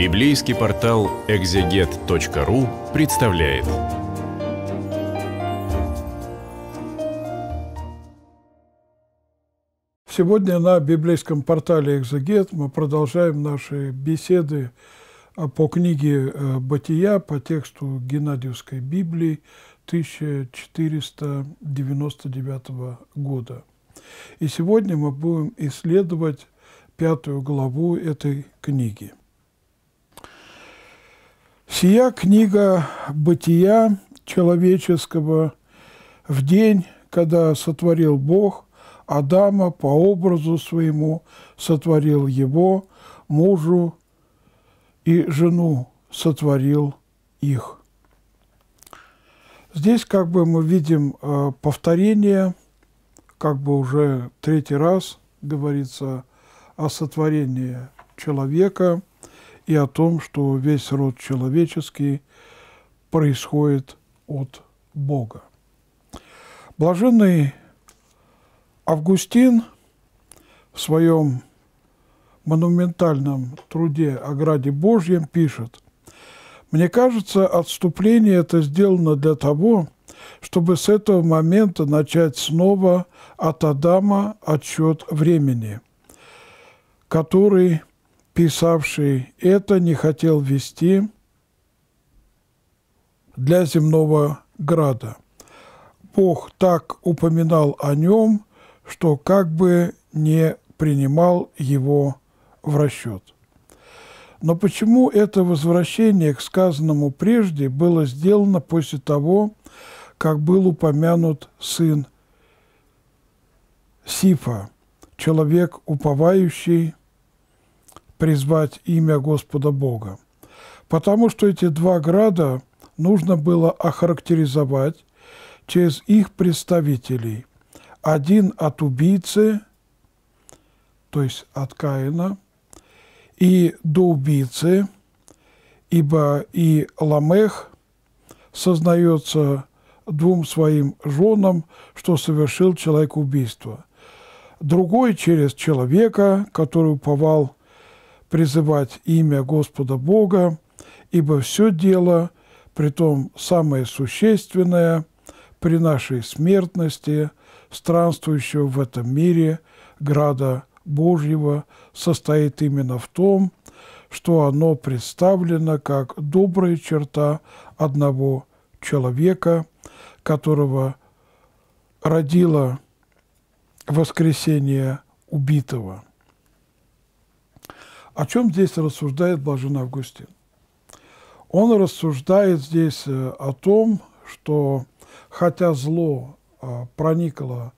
Библейский портал экзегет.ру представляет. Сегодня на библейском портале «Экзегет» мы продолжаем наши беседы а, по книге э, «Бытия» по тексту Геннадьевской Библии 1499 года. И сегодня мы будем исследовать пятую главу этой книги – Сия книга бытия человеческого в день, когда сотворил Бог Адама по образу своему, сотворил его, мужу и жену сотворил их. Здесь как бы мы видим э, повторение, как бы уже третий раз говорится о сотворении человека – и о том, что весь род человеческий происходит от Бога. Блаженный Августин в своем монументальном труде о Граде Божьем пишет, «Мне кажется, отступление это сделано для того, чтобы с этого момента начать снова от Адама отсчет времени, который писавший это, не хотел вести для земного града. Бог так упоминал о нем, что как бы не принимал его в расчет. Но почему это возвращение к сказанному прежде было сделано после того, как был упомянут сын Сифа, человек, уповающий призвать имя Господа Бога. Потому что эти два града нужно было охарактеризовать через их представителей. Один от убийцы, то есть от Каина, и до убийцы, ибо и Ламех сознается двум своим женам, что совершил человек убийство. Другой через человека, который уповал призывать имя Господа Бога, ибо все дело, притом самое существенное, при нашей смертности, странствующего в этом мире, града Божьего, состоит именно в том, что оно представлено как добрая черта одного человека, которого родило воскресение убитого – о чем здесь рассуждает Блажен Августин? Он рассуждает здесь э, о том, что хотя зло э, проникло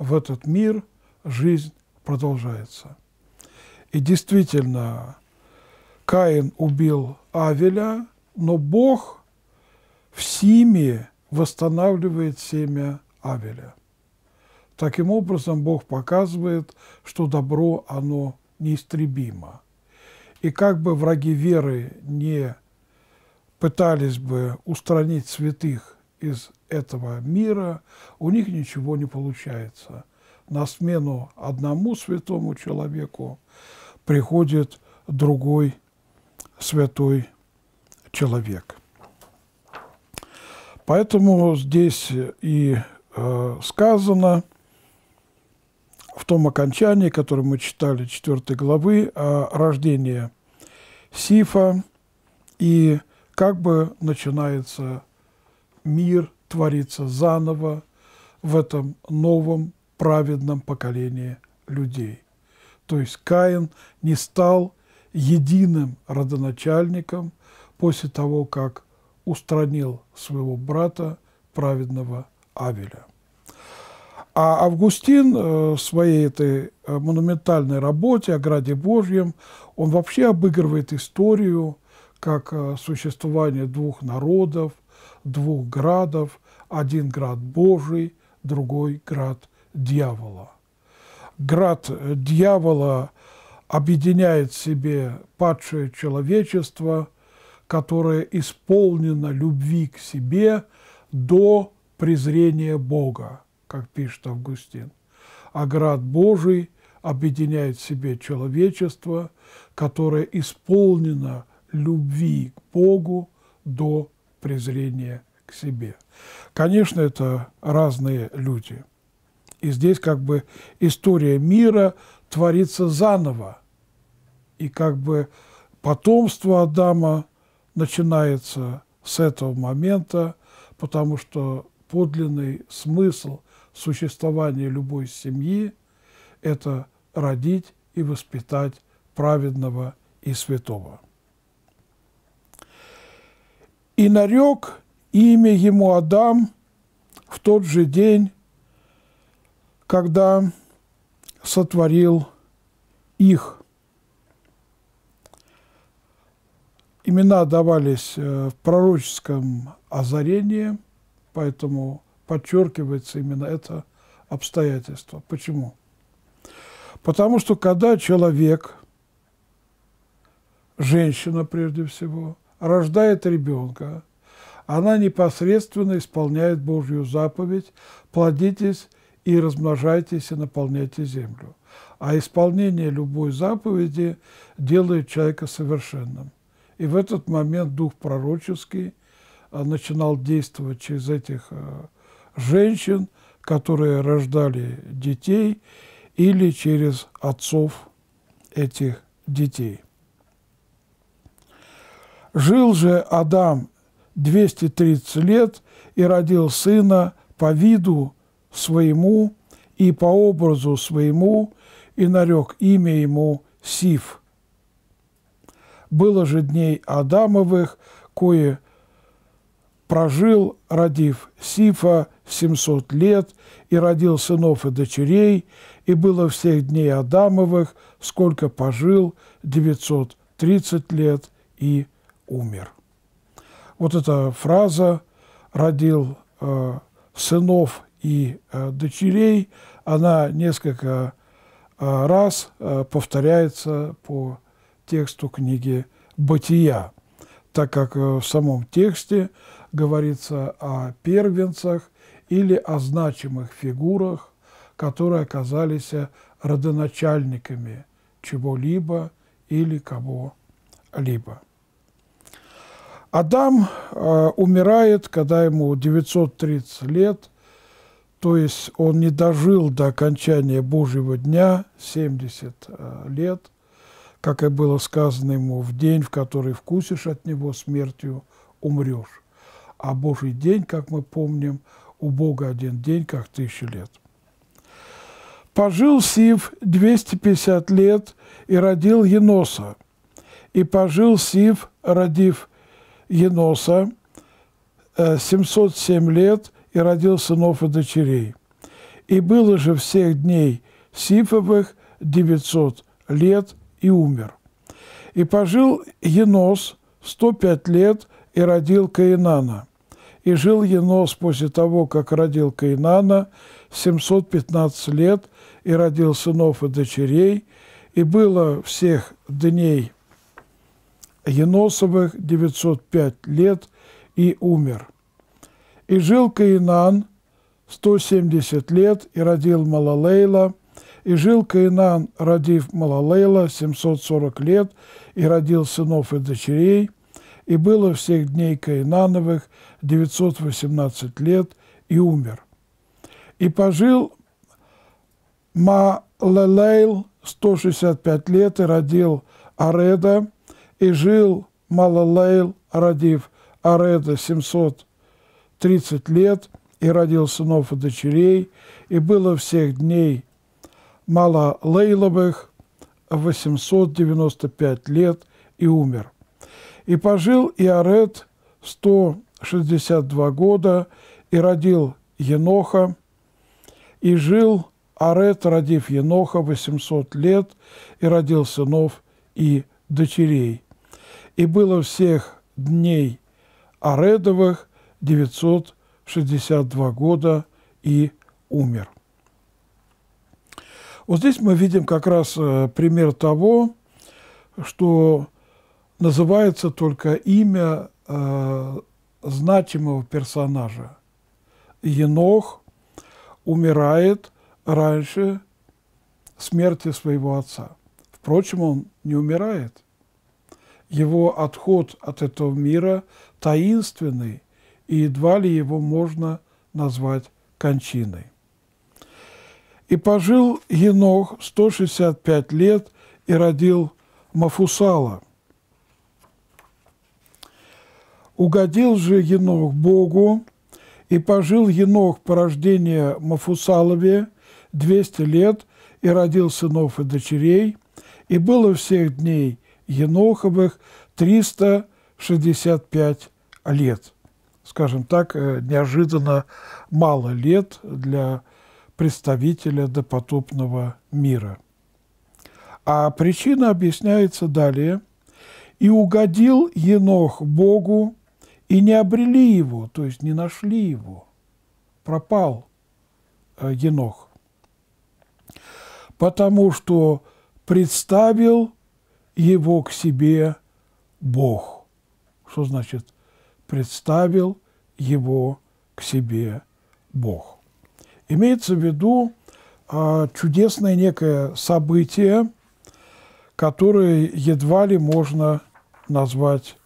в этот мир, жизнь продолжается. И действительно, Каин убил Авеля, но Бог в Симе восстанавливает семя Авеля. Таким образом, Бог показывает, что добро, оно неистребимо – и как бы враги веры не пытались бы устранить святых из этого мира, у них ничего не получается. На смену одному святому человеку приходит другой святой человек. Поэтому здесь и э, сказано – в том окончании, которое мы читали, 4 главы, о а, рождении Сифа, и как бы начинается мир, творится заново в этом новом праведном поколении людей. То есть Каин не стал единым родоначальником после того, как устранил своего брата праведного Авеля. А Августин э, в своей этой э, монументальной работе о Граде Божьем, он вообще обыгрывает историю как э, существование двух народов, двух градов, один град Божий, другой град дьявола. Град дьявола объединяет в себе падшее человечество, которое исполнено любви к себе до презрения Бога как пишет Августин, а град Божий объединяет в себе человечество, которое исполнено любви к Богу до презрения к себе. Конечно, это разные люди. И здесь как бы история мира творится заново. И как бы потомство Адама начинается с этого момента, потому что подлинный смысл существование любой семьи – это родить и воспитать праведного и святого. И нарек имя ему Адам в тот же день, когда сотворил их. Имена давались э, в пророческом озарении, поэтому подчеркивается именно это обстоятельство. Почему? Потому что когда человек, женщина прежде всего, рождает ребенка, она непосредственно исполняет Божью заповедь «плодитесь и размножайтесь и наполняйте землю». А исполнение любой заповеди делает человека совершенным. И в этот момент дух пророческий э, начинал действовать через этих э, женщин, которые рождали детей или через отцов этих детей. Жил же Адам 230 лет и родил сына по виду своему и по образу своему, и нарек имя ему Сиф. Было же дней Адамовых, кое прожил, родив Сифа, в 700 лет, и родил сынов и дочерей, и было всех дней Адамовых, сколько пожил, 930 лет, и умер. Вот эта фраза «родил э, сынов и э, дочерей», она несколько э, раз э, повторяется по тексту книги «Бытия», так как э, в самом тексте говорится о первенцах, или о значимых фигурах, которые оказались родоначальниками чего-либо или кого-либо. Адам э, умирает, когда ему 930 лет, то есть он не дожил до окончания Божьего дня, 70 э, лет, как и было сказано ему, в день, в который вкусишь от него смертью, умрешь. А Божий день, как мы помним, – у Бога один день, как тысяча лет. Пожил Сив 250 лет и родил Еноса. И пожил Сив, родив Еноса, 707 э, лет и родил сынов и дочерей. И было же всех дней Сифовых 900 лет и умер. И пожил Енос 105 лет и родил Каинана – и жил Енос после того, как родил Каинана, 715 лет, и родил сынов и дочерей, и было всех дней Еносовых 905 лет, и умер. И жил Каинан 170 лет, и родил Малалейла, и жил Каинан, родив Малалейла 740 лет, и родил сынов и дочерей, и было всех дней Каинановых 918 лет и умер. И пожил Малалейл 165 лет и родил Ареда, и жил Малалейл, родив Ареда 730 лет, и родил сынов и дочерей, и было всех дней Малалейловых 895 лет и умер. И пожил Иорет 100 62 года и родил Еноха, и жил Арет, родив Еноха 800 лет, и родил сынов и дочерей. И было всех дней Аредовых 962 года и умер. Вот здесь мы видим как раз э, пример того, что называется только имя э, значимого персонажа. Енох умирает раньше смерти своего отца. Впрочем, он не умирает. Его отход от этого мира таинственный, и едва ли его можно назвать кончиной. И пожил Енох 165 лет и родил Мафусала – Угодил же Енох Богу, и пожил Енох по рождению Мафусалове 200 лет, и родил сынов и дочерей, и было всех дней Еноховых 365 лет. Скажем так, э, неожиданно мало лет для представителя допотопного мира. А причина объясняется далее. «И угодил Енох Богу, и не обрели его, то есть не нашли его. Пропал э, Енох. Потому что представил его к себе Бог. Что значит представил его к себе Бог? Имеется в виду э, чудесное некое событие, которое едва ли можно назвать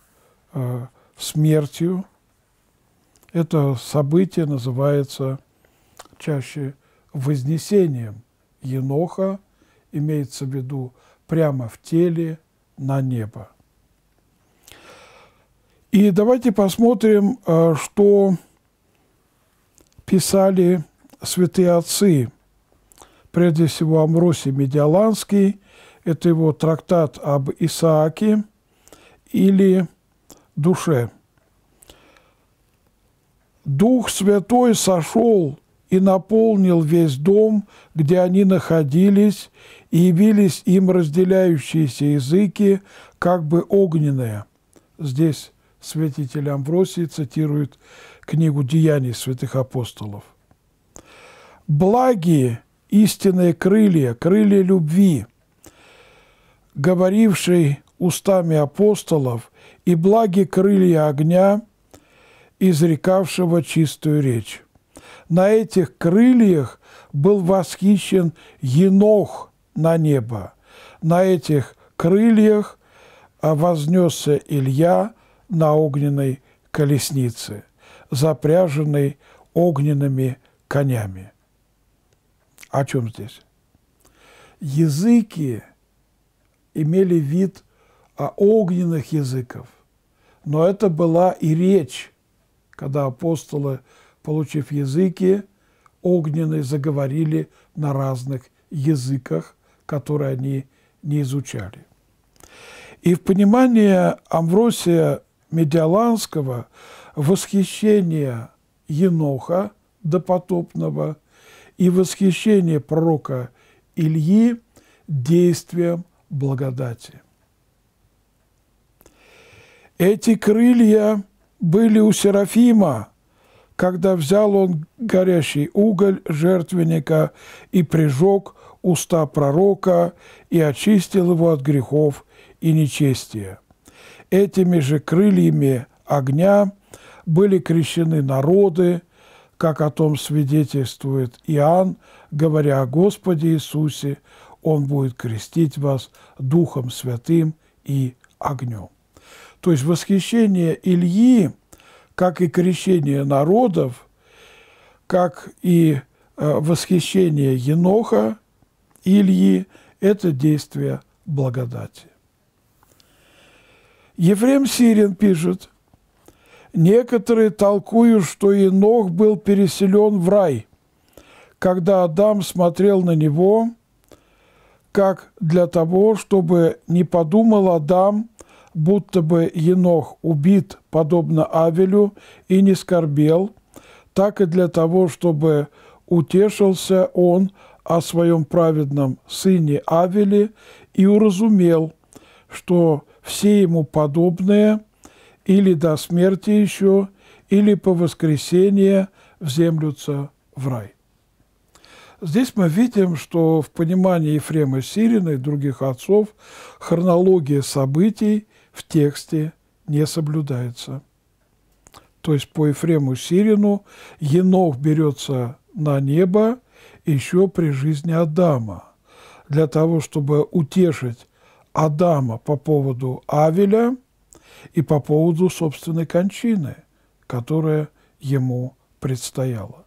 э, смертью. Это событие называется чаще вознесением Еноха, имеется в виду прямо в теле на небо. И давайте посмотрим, э, что писали святые отцы. Прежде всего, Амросий Медиаланский, это его трактат об Исааке, или душе. Дух Святой сошел и наполнил весь дом, где они находились, и явились им разделяющиеся языки, как бы огненные. Здесь святитель Амвросий цитирует книгу «Деяний святых апостолов». «Благие истинные крылья, крылья любви, говорившие устами апостолов и благи крылья огня, изрекавшего чистую речь. На этих крыльях был восхищен Енох на небо. На этих крыльях а, вознесся Илья на огненной колеснице, запряженной огненными конями. О чем здесь? Языки имели вид а, огненных языков. Но это была и речь, когда апостолы, получив языки, огненные заговорили на разных языках, которые они не изучали. И в понимании Амвросия Медиаланского восхищение Еноха допотопного и восхищение пророка Ильи действием благодати. Эти крылья были у Серафима, когда взял он горящий уголь жертвенника и прижег уста пророка и очистил его от грехов и нечестия. Этими же крыльями огня были крещены народы, как о том свидетельствует Иоанн, говоря о Господе Иисусе, Он будет крестить вас Духом Святым и огнем. То есть восхищение Ильи, как и крещение народов, как и э, восхищение Еноха Ильи – это действие благодати. Ефрем Сирин пишет, «Некоторые толкуют, что Енох был переселен в рай, когда Адам смотрел на него, как для того, чтобы не подумал Адам – будто бы Енох убит, подобно Авелю, и не скорбел, так и для того, чтобы утешился он о своем праведном сыне Авеле и уразумел, что все ему подобные или до смерти еще, или по воскресенье вземлются в рай. Здесь мы видим, что в понимании Ефрема Сирина и других отцов хронология событий в тексте не соблюдается. То есть по Ефрему Сирину Енох берется на небо еще при жизни Адама, для того, чтобы утешить Адама по поводу Авеля и по поводу собственной кончины, которая ему предстояла.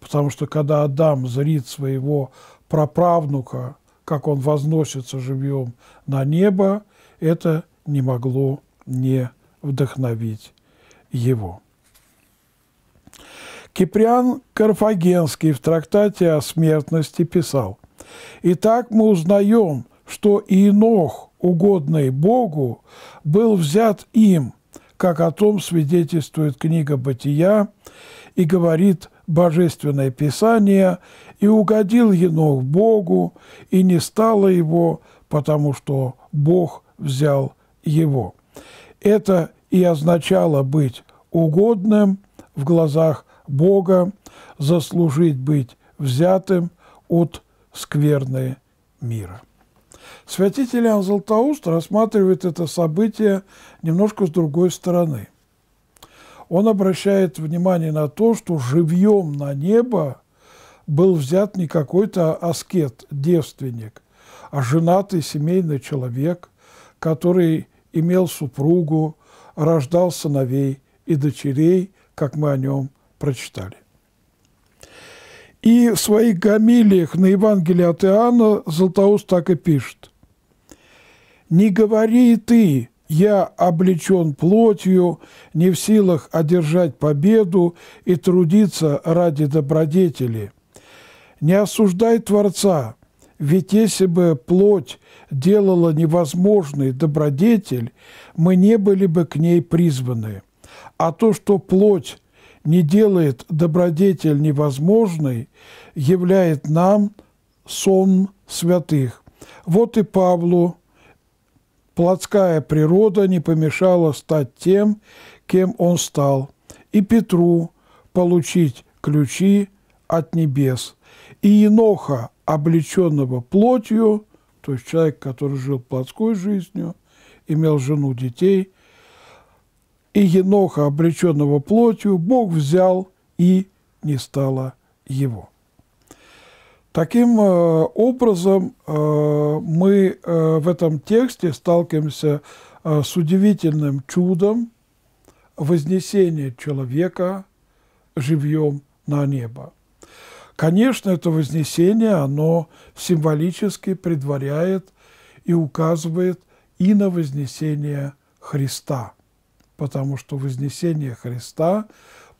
Потому что когда Адам зрит своего праправнука, как он возносится живьем на небо, это не могло не вдохновить его. Киприан Карфагенский в трактате о смертности писал, «Итак мы узнаем, что Инох, угодный Богу, был взят им, как о том свидетельствует книга «Бытия» и говорит Божественное Писание, и угодил Енох Богу, и не стало его, потому что Бог взял его. Это и означало быть угодным в глазах Бога, заслужить быть взятым от скверны мира. Святитель Иоанн Златоуст рассматривает это событие немножко с другой стороны. Он обращает внимание на то, что живьем на небо был взят не какой-то аскет, девственник, а женатый семейный человек, который имел супругу, рождал сыновей и дочерей, как мы о нем прочитали. И в своих гамилиях на Евангелие от Иоанна Златоуст так и пишет. «Не говори ты, я облечен плотью, не в силах одержать победу и трудиться ради добродетели. Не осуждай Творца, ведь если бы плоть делала невозможный добродетель, мы не были бы к ней призваны. А то, что плоть не делает добродетель невозможной, являет нам сон святых. Вот и Павлу плотская природа не помешала стать тем, кем он стал, и Петру получить ключи от небес, и Еноха облеченного плотью, то есть человек, который жил плотской жизнью, имел жену, детей, и Еноха, облеченного плотью, Бог взял и не стало его. Таким э, образом, э, мы э, в этом тексте сталкиваемся с удивительным чудом вознесения человека живьем на небо. Конечно, это вознесение, оно символически предваряет и указывает и на вознесение Христа, потому что вознесение Христа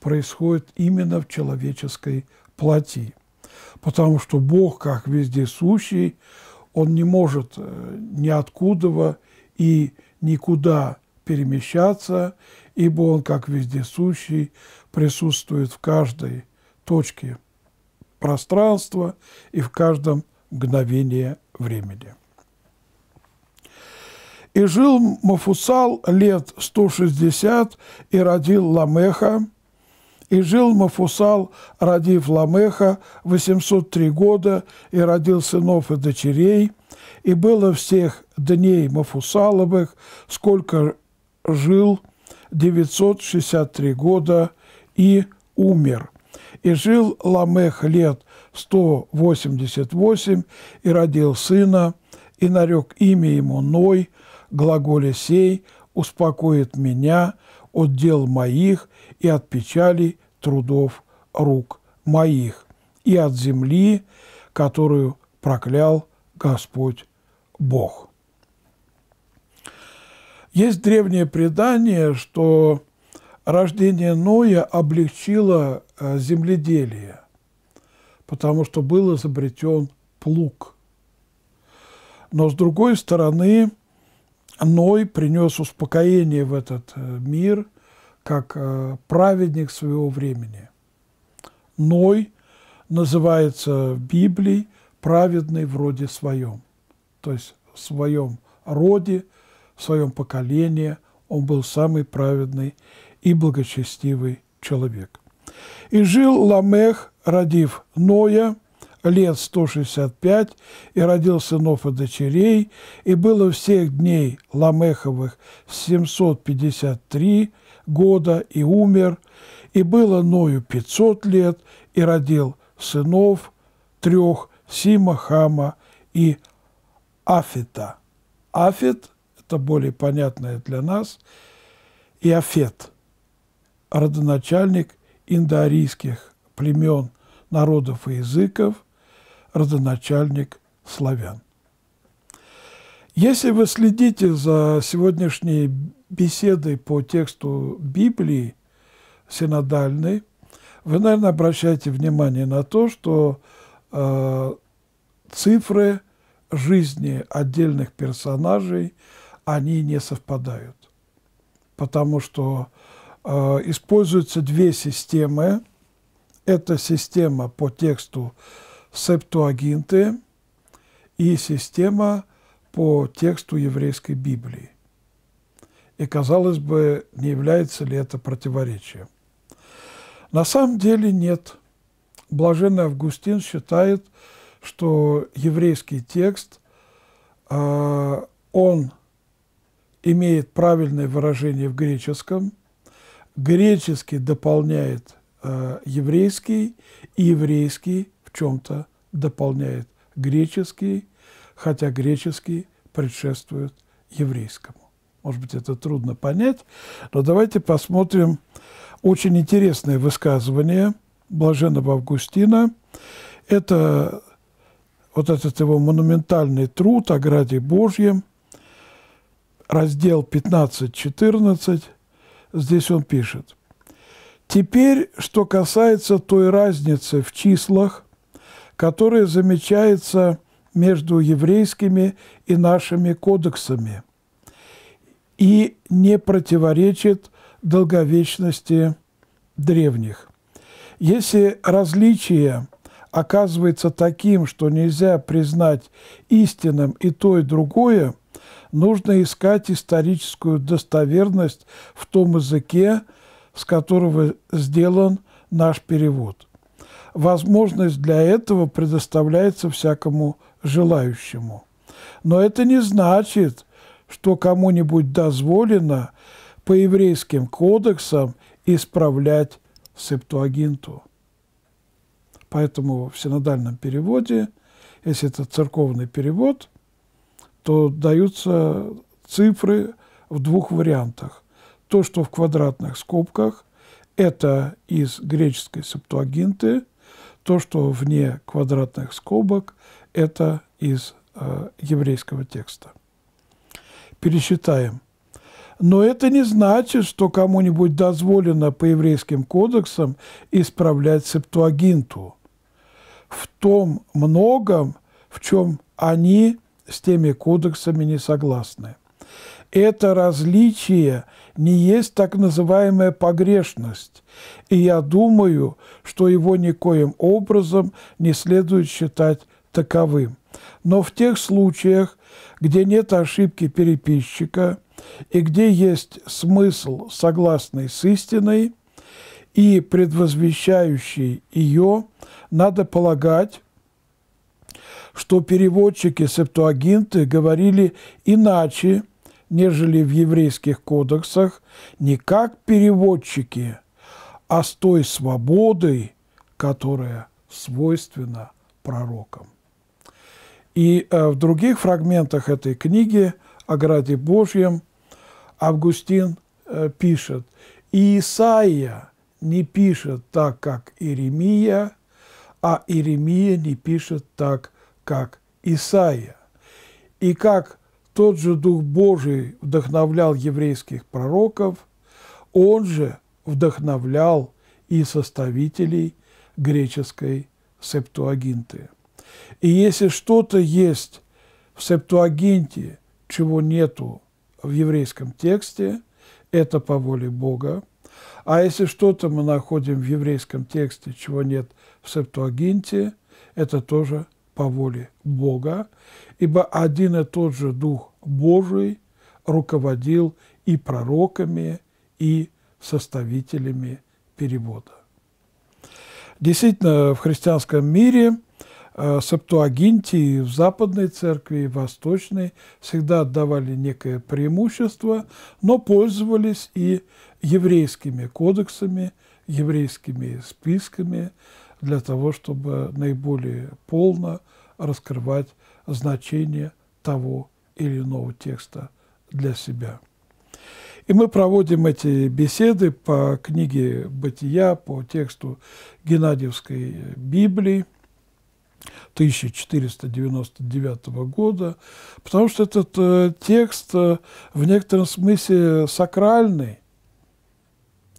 происходит именно в человеческой плоти, потому что Бог, как вездесущий, Он не может э, ниоткуда и никуда перемещаться, ибо Он, как вездесущий, присутствует в каждой точке пространства и в каждом мгновении времени. И жил Мафусал лет 160 и родил Ламеха, и жил Мафусал, родив Ламеха, 803 года, и родил сынов и дочерей, и было всех дней Мафусаловых, сколько жил, 963 года, и умер. И жил Ламех лет 188, и родил сына, и нарек имя ему Ной, глаголе сей, успокоит меня от дел моих и от печали трудов рук моих, и от земли, которую проклял Господь Бог. Есть древнее предание, что рождение Ноя облегчило э, земледелие, потому что был изобретен плуг. Но, с другой стороны, Ной принес успокоение в этот э, мир как э, праведник своего времени. Ной называется в Библии праведный в роде своем, то есть в своем роде, в своем поколении он был самый праведный и благочестивый человек. И жил Ламех, родив Ноя, лет 165, и родил сынов и дочерей, и было всех дней Ламеховых 753 года, и умер, и было Ною 500 лет, и родил сынов трех Сима, Хама и Афита. Афет – это более понятное для нас, и Афет – родоначальник индоарийских племен, народов и языков, родоначальник славян. Если вы следите за сегодняшней беседой по тексту Библии синодальной, вы, наверное, обращаете внимание на то, что э, цифры жизни отдельных персонажей, они не совпадают. Потому что Э, используются две системы. Это система по тексту Септуагинты и система по тексту еврейской Библии. И, казалось бы, не является ли это противоречием? На самом деле нет. Блаженный Августин считает, что еврейский текст, э, он имеет правильное выражение в греческом – греческий дополняет э, еврейский, и еврейский в чем-то дополняет греческий, хотя греческий предшествует еврейскому. Может быть, это трудно понять, но давайте посмотрим очень интересное высказывание Блаженного Августина. Это вот этот его монументальный труд о Граде Божьем, раздел 15-14, здесь он пишет. Теперь, что касается той разницы в числах, которая замечается между еврейскими и нашими кодексами и не противоречит долговечности древних. Если различие оказывается таким, что нельзя признать истинным и то, и другое – нужно искать историческую достоверность в том языке, с которого сделан наш перевод. Возможность для этого предоставляется всякому желающему. Но это не значит, что кому-нибудь дозволено по еврейским кодексам исправлять септуагинту. Поэтому в синодальном переводе, если это церковный перевод, то даются цифры в двух вариантах. То, что в квадратных скобках, это из греческой септуагинты, то, что вне квадратных скобок, это из э, еврейского текста. Пересчитаем. Но это не значит, что кому-нибудь дозволено по еврейским кодексам исправлять септуагинту. В том многом, в чем они с теми кодексами не согласны. Это различие не есть так называемая погрешность, и я думаю, что его никоим образом не следует считать таковым. Но в тех случаях, где нет ошибки переписчика и где есть смысл, согласный с истиной и предвозвещающий ее, надо полагать, что переводчики-септуагинты говорили иначе, нежели в еврейских кодексах, не как переводчики, а с той свободой, которая свойственна пророкам. И э, в других фрагментах этой книги о Граде Божьем Августин э, пишет, и Исаия не пишет так, как Иеремия, а Иеремия не пишет так, как Исаия, и как тот же Дух Божий вдохновлял еврейских пророков, он же вдохновлял и составителей греческой септуагинты. И если что-то есть в септуагинте, чего нету в еврейском тексте, это по воле Бога. А если что-то мы находим в еврейском тексте, чего нет в септуагинте, это тоже по воле Бога, ибо один и тот же Дух Божий руководил и пророками, и составителями перевода. Действительно, в христианском мире э, септуагинтии в Западной Церкви и Восточной всегда отдавали некое преимущество, но пользовались и еврейскими кодексами, еврейскими списками, для того, чтобы наиболее полно раскрывать значение того или иного текста для себя. И мы проводим эти беседы по книге «Бытия», по тексту Геннадьевской Библии 1499 года, потому что этот э, текст э, в некотором смысле сакральный,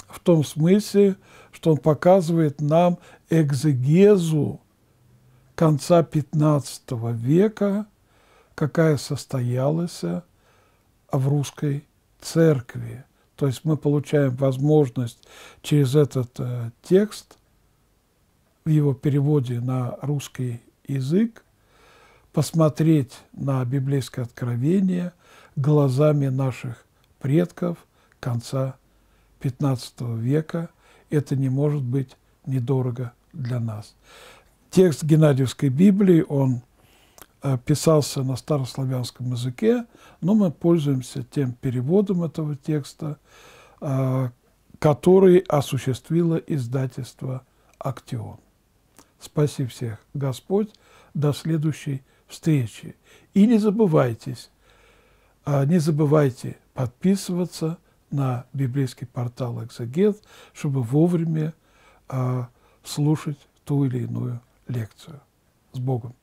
в том смысле, что он показывает нам экзегезу конца XV века, какая состоялась э, в русской церкви. То есть мы получаем возможность через этот э, текст в его переводе на русский язык посмотреть на библейское откровение глазами наших предков конца XV века. Это не может быть недорого для нас. Текст Геннадьевской Библии, он э, писался на старославянском языке, но мы пользуемся тем переводом этого текста, э, который осуществило издательство «Актион». Спаси всех, Господь, до следующей встречи. И не забывайтесь, э, не забывайте подписываться на библейский портал «Экзегет», чтобы вовремя слушать ту или иную лекцию. С Богом!